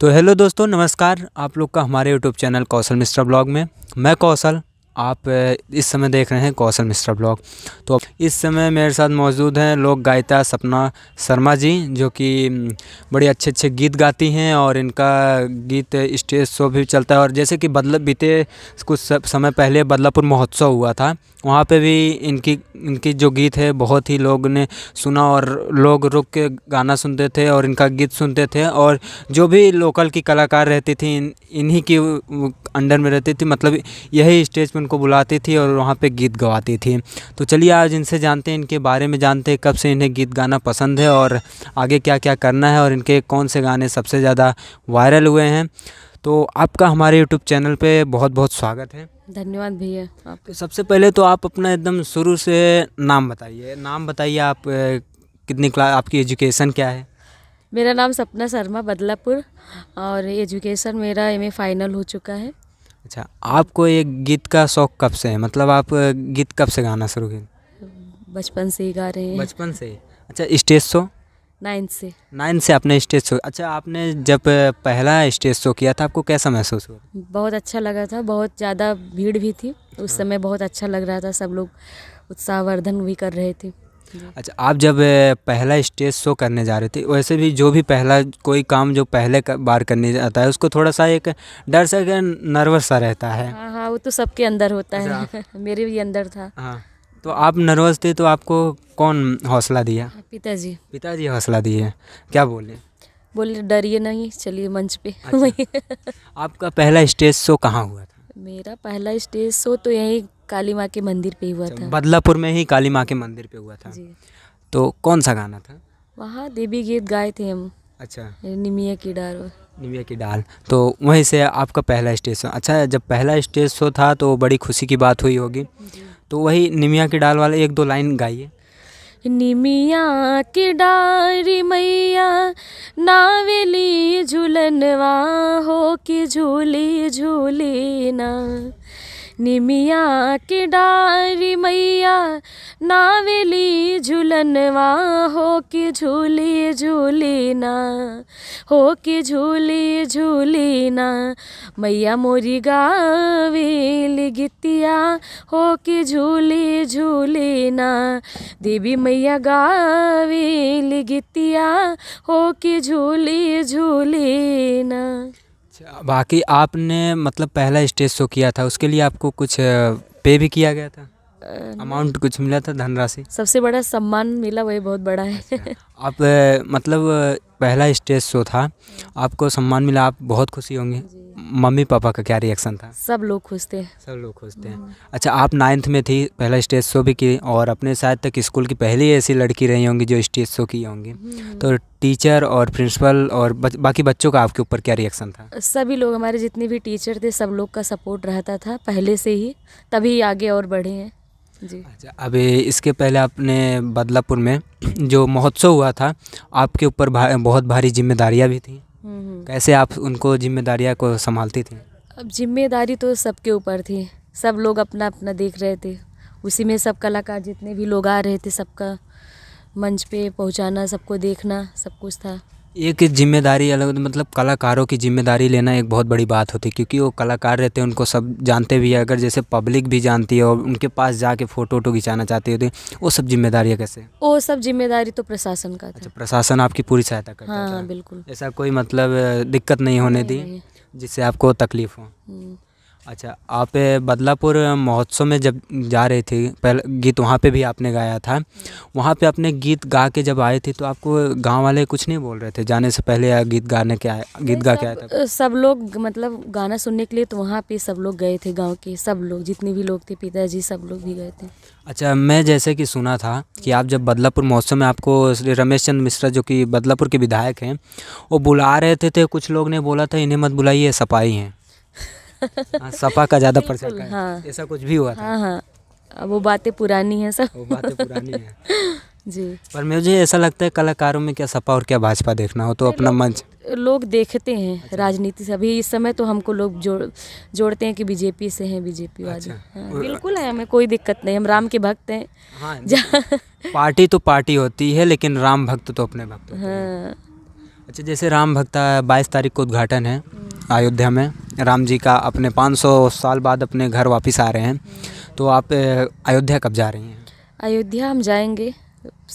तो हेलो दोस्तों नमस्कार आप लोग का हमारे YouTube channel Kaushal Mishra blog में मैं कौशल आप इस समय देख रहे हैं कौशल मिश्रा ब्लॉग तो इस समय मेरे साथ मौजूद हैं लोक गायिका सपना शर्मा जी जो कि बड़े अच्छे अच्छे गीत गाती हैं और इनका गीत स्टेज शो भी चलता है और जैसे कि बदल बीते कुछ समय पहले बदलापुर महोत्सव हुआ था वहाँ पे भी इनकी इनकी जो गीत है बहुत ही लोग ने सुना और लोग रुक के गाना सुनते थे और इनका गीत सुनते थे और जो भी लोकल की कलाकार रहती थी इन इन्हीं की अंडर में रहती थी मतलब यही स्टेज पर हमको बुलाती थी और वहाँ पे गीत गवाती थी तो चलिए आज इनसे जानते हैं इनके बारे में जानते हैं कब से इन्हें गीत गाना पसंद है और आगे क्या क्या करना है और इनके कौन से गाने सबसे ज़्यादा वायरल हुए हैं तो आपका हमारे यूट्यूब चैनल पर बहुत बहुत स्वागत है धन्यवाद भैया आपके सबसे पहले तो आप अपना एकदम शुरू से नाम बताइए नाम बताइए आप कितनी क्लास आपकी एजुकेशन क्या है मेरा नाम सपना शर्मा बदलापुर और एजुकेशन मेरा एम फाइनल हो चुका है अच्छा आपको ये गीत का शौक कब से है मतलब आप गीत कब से गाना शुरू किया बचपन से ही गा रहे हैं बचपन से अच्छा स्टेज शो नाइन्थ से नाइन्थ से आपने स्टेज शो अच्छा आपने जब पहला स्टेज शो किया था आपको कैसा महसूस हुआ बहुत अच्छा लगा था बहुत ज़्यादा भीड़ भी थी उस हाँ। समय बहुत अच्छा लग रहा था सब लोग उत्साहवर्धन भी कर रहे थे अच्छा आप जब पहला स्टेज शो करने जा रहे थे वैसे भी जो भी पहला कोई काम जो पहले बार करने जाता है उसको थोड़ा सा एक डर सा नर्वस सा रहता है हाँ हाँ वो तो सबके अंदर होता है अच्छा। मेरे भी अंदर था हाँ तो आप नर्वस थे तो आपको कौन हौसला दिया पिताजी पिताजी हौसला दिए क्या बोले बोले डरिए नहीं चलिए मंच पे अच्छा। आपका पहला स्टेज शो कहाँ हुआ था मेरा पहला स्टेज शो तो यही काली माँ के मंदिर पे हुआ अच्छा, था बदलापुर में ही काली माँ के मंदिर पे हुआ था जी तो कौन सा गाना था वहाँ देवी गीत गाए थे हम अच्छा निमिया की डाल निमिया की डाल तो वहीं से आपका पहला स्टेज शो अच्छा जब पहला स्टेज शो था तो बड़ी खुशी की बात हुई होगी तो वही निमिया की डाल वाले एक दो लाइन गाइए निमिया की डारी मैया नाव झूलनवा हो कि झूली झूली ना निमिया के डारी मैया नावेली झूलनवा हो के झूली झूली ना हो के झूली झूली ना मैया मोरी गावेली गीतिया हो के झूली झूली ना देवी मैया गावेली गीतिया हो के झूली झूली ना अच्छा बाकी आपने मतलब पहला स्टेज शो किया था उसके लिए आपको कुछ पे भी किया गया था अमाउंट कुछ मिला था धनराशि सबसे बड़ा सम्मान मिला वही बहुत बड़ा है अच्छा। आप मतलब पहला स्टेज शो था आपको सम्मान मिला आप बहुत खुशी होंगे मम्मी पापा का क्या रिएक्शन था सब लोग खुश थे सब लोग खुश थे अच्छा आप नाइन्थ में थी पहला स्टेज शो भी की और अपने साथ तक स्कूल की पहली ऐसी लड़की रही होंगी जो स्टेज शो की होंगी तो टीचर और प्रिंसिपल और बच, बाकी बच्चों का आपके ऊपर क्या रिएक्शन था सभी लोग हमारे जितने भी टीचर थे सब लोग का सपोर्ट रहता था पहले से ही तभी आगे और बढ़े हैं जी अच्छा अभी इसके पहले आपने बदलापुर में जो महोत्सव हुआ था आपके ऊपर भा, बहुत भारी जिम्मेदारियाँ भी थी हम्म, हम्म। कैसे आप उनको जिम्मेदारियाँ को संभालती थी अब जिम्मेदारी तो सबके ऊपर थी सब लोग अपना अपना देख रहे थे उसी में सब कलाकार जितने भी लोग आ रहे थे सबका मंच पे पहुंचाना सबको देखना सब कुछ था एक जिम्मेदारी अलग मतलब कलाकारों की जिम्मेदारी लेना एक बहुत बड़ी बात होती है क्योंकि वो कलाकार रहते हैं उनको सब जानते भी है अगर जैसे पब्लिक भी जानती है और उनके पास जाके फ़ोटो वोटो खिंचाना चाहती होती तो वो सब जिम्मेदारी है कैसे वो सब जिम्मेदारी तो प्रशासन का अच्छा प्रशासन आपकी पूरी सहायता करता हाँ, अच्छा, बिल्कुल ऐसा कोई मतलब दिक्कत नहीं होने दी जिससे आपको तकलीफ़ हो हम्म। अच्छा आप बदलापुर महोत्सव में जब जा रहे थे पहले गीत वहाँ पे भी आपने गाया था वहाँ पे आपने गीत गा के जब आए थे तो आपको गांव वाले कुछ नहीं बोल रहे थे जाने से पहले या गीत गाने के आए गीत गा के आए थे सब लोग मतलब गाना सुनने के लिए तो वहाँ पे सब लोग गए थे गाँव के सब लोग जितने भी लोग थे पिताजी सब लोग भी गए थे अच्छा मैं जैसे कि सुना था कि आप जब बदलापुर महोत्सव में आपको रमेश चंद मिश्रा जो कि बदलापुर के विधायक हैं वो बुला रहे थे, थे तो कुछ लोग ने बोला था इन्हें मत बुलाइए सपाही हैं हाँ, सपा का ज्यादा प्रचार हाँ ऐसा कुछ भी हुआ था हाँ हाँ वो बातें पुरानी है सब वो बातें पुरानी जी पर मुझे ऐसा लगता है कलाकारों में क्या सपा और क्या भाजपा देखना हो तो अपना मंच लोग देखते हैं अच्छा। राजनीति से अभी इस समय तो हमको लोग जोड़ जोड़ते हैं कि बीजेपी से हैं बीजेपी वाले अच्छा। हाँ, बिल्कुल है हमें कोई दिक्कत नहीं हम राम के भक्त हैं हाँ, पार्टी तो पार्टी होती है लेकिन राम भक्त तो अपने भक्त हाँ अच्छा जैसे राम भक्त बाईस तारीख को उद्घाटन है हम्म। अयोध्या में राम जी का अपने 500 साल बाद अपने घर वापस आ रहे हैं तो आप अयोध्या कब जा रही हैं अयोध्या हम जाएंगे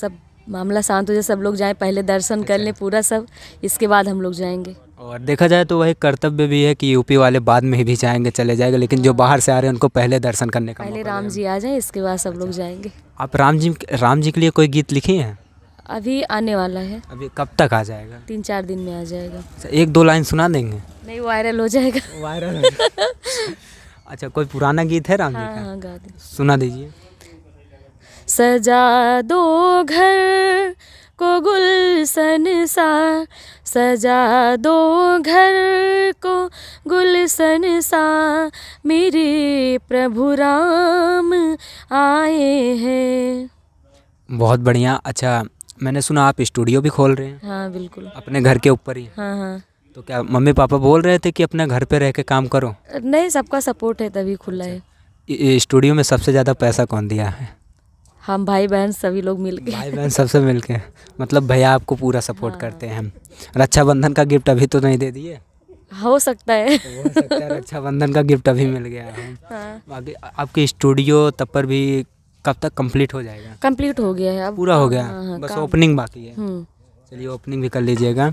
सब मामला शांत हो जाए सब लोग जाएं पहले दर्शन कर अच्छा। लें पूरा सब इसके बाद हम लोग जाएंगे और देखा जाए तो वही कर्तव्य भी है कि यूपी वाले बाद में भी जाएंगे चले जाएंगे लेकिन जो बाहर से आ रहे हैं उनको पहले दर्शन करने का पहले राम जी आ जाए इसके बाद सब लोग अच्छा। जाएंगे आप राम जी राम जी के लिए कोई गीत लिखे हैं अभी आने वाला है अभी कब तक आ जाएगा तीन चार दिन में आ जाएगा अच्छा, एक दो लाइन सुना देंगे नहीं वायरल हो जाएगा वायरल अच्छा कोई पुराना गीत है राम जी का हाँ, हाँ, सुना दीजिए सजा दो घर को गुलशन सा सजा दो घर को गुलशन सा मेरे प्रभु राम आए हैं बहुत बढ़िया अच्छा मैंने सुना आप स्टूडियो भी खोल रहे हैं हाँ बिल्कुल अपने घर के ऊपर ही हाँ हाँ तो क्या मम्मी पापा बोल रहे थे कि अपने घर पे रह के काम करो नहीं सबका सपोर्ट है तभी खुला है स्टूडियो अच्छा। में सबसे ज़्यादा पैसा कौन दिया है हम भाई बहन सभी लोग मिल के भाई बहन सबसे मिल के मतलब भैया आपको पूरा सपोर्ट हाँ। करते हैं हम रक्षाबंधन अच्छा का गिफ्ट अभी तो नहीं दे दिए हो सकता है रक्षाबंधन अच्छा का गिफ्ट अभी मिल गया है हाँ। बाकी आपकी स्टूडियो तब पर भी कब तक कंप्लीट हो जाएगा कंप्लीट हो गया है अब पूरा हो गया हाँ, हाँ बस ओपनिंग बाकी है हम्म। चलिए ओपनिंग भी कर लीजिएगा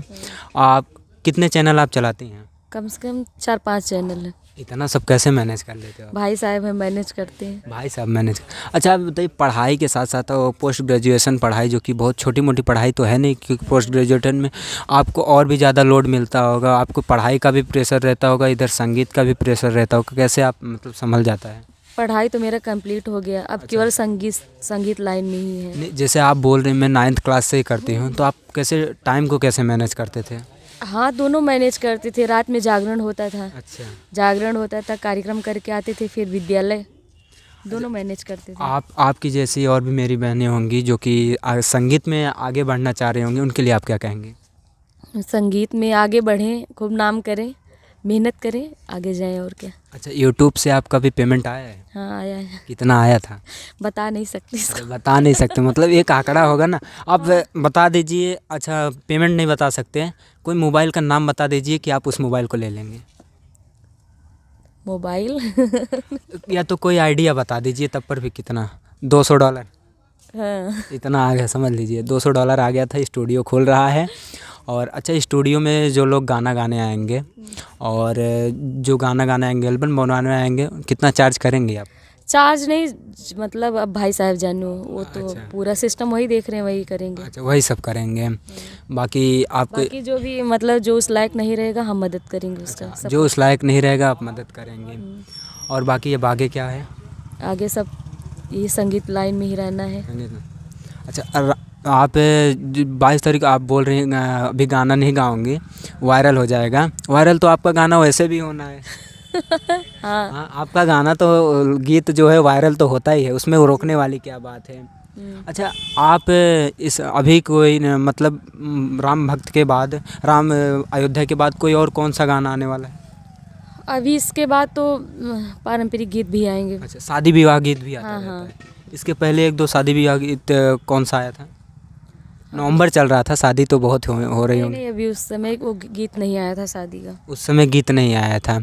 आप कितने चैनल आप चलाती हैं कम से कम चार पांच चैनल है इतना सब कैसे मैनेज कर लेते हो भाई साहब हम मैनेज करते हैं भाई साहब मैनेज अच्छा बताइए पढ़ाई के साथ साथ पोस्ट ग्रेजुएशन पढ़ाई जो कि बहुत छोटी मोटी पढ़ाई तो है नहीं क्योंकि पोस्ट ग्रेजुएशन में आपको और भी ज़्यादा लोड मिलता होगा आपको पढ़ाई का भी प्रेशर रहता होगा इधर संगीत का भी प्रेशर रहता होगा कैसे आप मतलब संभल जाता है पढ़ाई तो मेरा कंप्लीट हो गया अब अच्छा। केवल संगीत संगीत लाइन में ही है जैसे आप बोल रहे हैं मैं नाइन्थ क्लास से ही करती हूँ तो आप कैसे टाइम को कैसे मैनेज करते थे हाँ दोनों मैनेज करते थे रात में जागरण होता था अच्छा जागरण होता था कार्यक्रम करके आते थे फिर विद्यालय दोनों मैनेज अच्छा। करते थे आप आपकी जैसी और भी मेरी बहनें होंगी जो कि संगीत में आगे बढ़ना चाह रहे होंगे उनके लिए आप क्या कहेंगे संगीत में आगे बढ़ें खूब नाम करें मेहनत करें आगे जाएं और क्या अच्छा यूट्यूब से आपका भी पेमेंट आया है हाँ आया है कितना आया था बता नहीं सकते बता नहीं सकते मतलब एक आंकड़ा होगा ना आप हाँ। बता दीजिए अच्छा पेमेंट नहीं बता सकते कोई मोबाइल का नाम बता दीजिए कि आप उस मोबाइल को ले लेंगे मोबाइल या तो कोई आइडिया बता दीजिए तब पर भी कितना दो सौ डॉलर हाँ। इतना आ गया समझ लीजिए दो सौ डॉलर आ गया था स्टूडियो खोल रहा है और अच्छा स्टूडियो में जो लोग गाना गाने आएंगे और जो गाना गाने आएंगे एल्बम बनवाने आएंगे कितना चार्ज करेंगे आप चार्ज नहीं मतलब अब भाई साहब जानू वो तो अच्छा। पूरा सिस्टम वही देख रहे हैं वही करेंगे अच्छा वही सब करेंगे हम्म। बाकी आपको बाकी जो भी मतलब जो उस लायक नहीं रहेगा हम मदद करेंगे उसका अच्छा, जो उस लायक नहीं रहेगा आप मदद करेंगे हम्म। और बाकी अब आगे क्या है आगे सब ये संगीत लाइन में ही रहना है अच्छा आप बाईस तारीख आप बोल रही हैं अभी गाना नहीं गाओगे वायरल हो जाएगा वायरल तो आपका गाना वैसे भी होना है हाँ।, हाँ। आपका गाना तो गीत जो है वायरल तो होता ही है उसमें वो रोकने वाली क्या बात है हम्म। अच्छा आप इस अभी कोई मतलब राम भक्त के बाद राम अयोध्या के बाद कोई और कौन सा गाना आने वाला है अभी इसके बाद तो पारंपरिक गीत भी आएंगे अच्छा शादी विवाह गीत भी आता हाँ, रहता हाँ। है इसके पहले एक दो शादी विवाह गीत कौन सा आया था नवंबर चल रहा था शादी तो बहुत हो, हो रही होगी अभी उस समय वो गीत नहीं आया था शादी का उस समय गीत नहीं आया था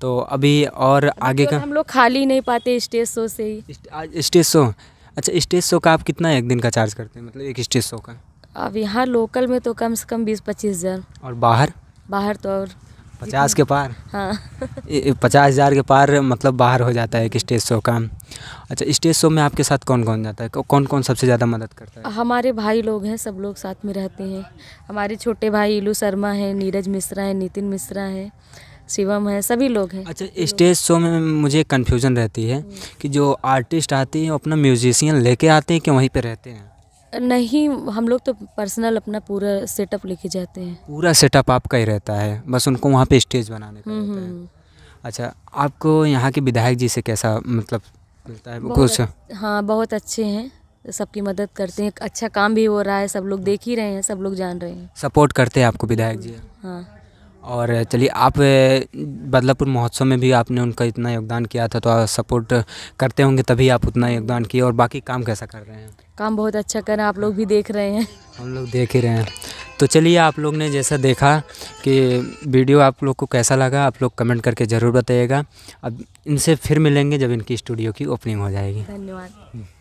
तो अभी और आगे तो का हम लोग खाली नहीं पाते स्टेज शो से ही स्टेज शो अच्छा स्टेज शो का आप कितना एक दिन का चार्ज करते हैं मतलब एक स्टेज शो का अब यहाँ लोकल में तो कम से कम बीस पच्चीस हज़ार और बाहर बाहर तो और पचास के पार हाँ पचास हज़ार के पार मतलब बाहर हो जाता है एक स्टेज शो का अच्छा स्टेज शो में आपके साथ कौन कौन जाता है कौन कौन सबसे ज़्यादा मदद करता है हमारे भाई लोग हैं सब लोग साथ में रहते हैं हमारे छोटे भाई इलू शर्मा हैं नीरज मिश्रा हैं नितिन मिश्रा हैं शिवम है सभी लोग हैं अच्छा स्टेज शो में मुझे कन्फ्यूज़न रहती है कि जो आर्टिस्ट आते हैं अपना म्यूजिशियन लेके आते हैं कि वहीं पर रहते हैं नहीं हम लोग तो पर्सनल अपना पूरा सेटअप लेके जाते हैं पूरा सेटअप आपका ही रहता है बस उनको वहाँ पे स्टेज बनाने का रहता है हम्म, हम्म। अच्छा आपको यहाँ के विधायक जी से कैसा मतलब मिलता है कुछ हाँ बहुत अच्छे हैं सबकी मदद करते हैं अच्छा काम भी हो रहा है सब लोग देख ही रहे हैं सब लोग जान रहे हैं सपोर्ट करते हैं आपको विधायक जी हाँ और चलिए आप बदलापुर महोत्सव में भी आपने उनका इतना योगदान किया था तो आप सपोर्ट करते होंगे तभी आप उतना योगदान किए और बाकी काम कैसा कर रहे हैं काम बहुत अच्छा कर रहे हैं आप लोग भी देख रहे हैं हम लोग देख ही रहे हैं तो चलिए आप लोग ने जैसा देखा कि वीडियो आप लोग को कैसा लगा आप लोग कमेंट करके ज़रूर बताइएगा अब इनसे फिर मिलेंगे जब इनकी स्टूडियो की ओपनिंग हो जाएगी धन्यवाद हम्म।